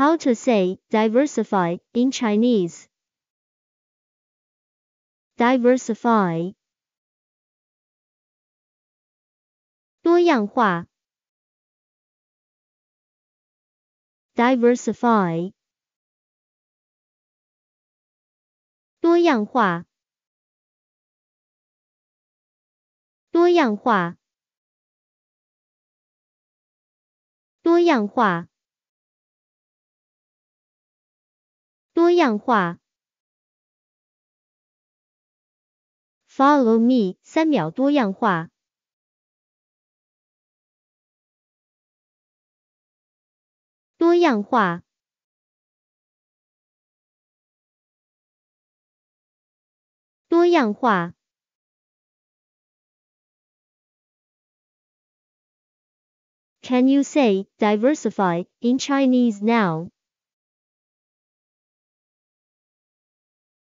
How to say diversify in Chinese. Diversify. 多样化 diversify 多样化多样化多样化多样化。Follow me，三秒多样化。多样化。多样化。Can you say diversify in Chinese now?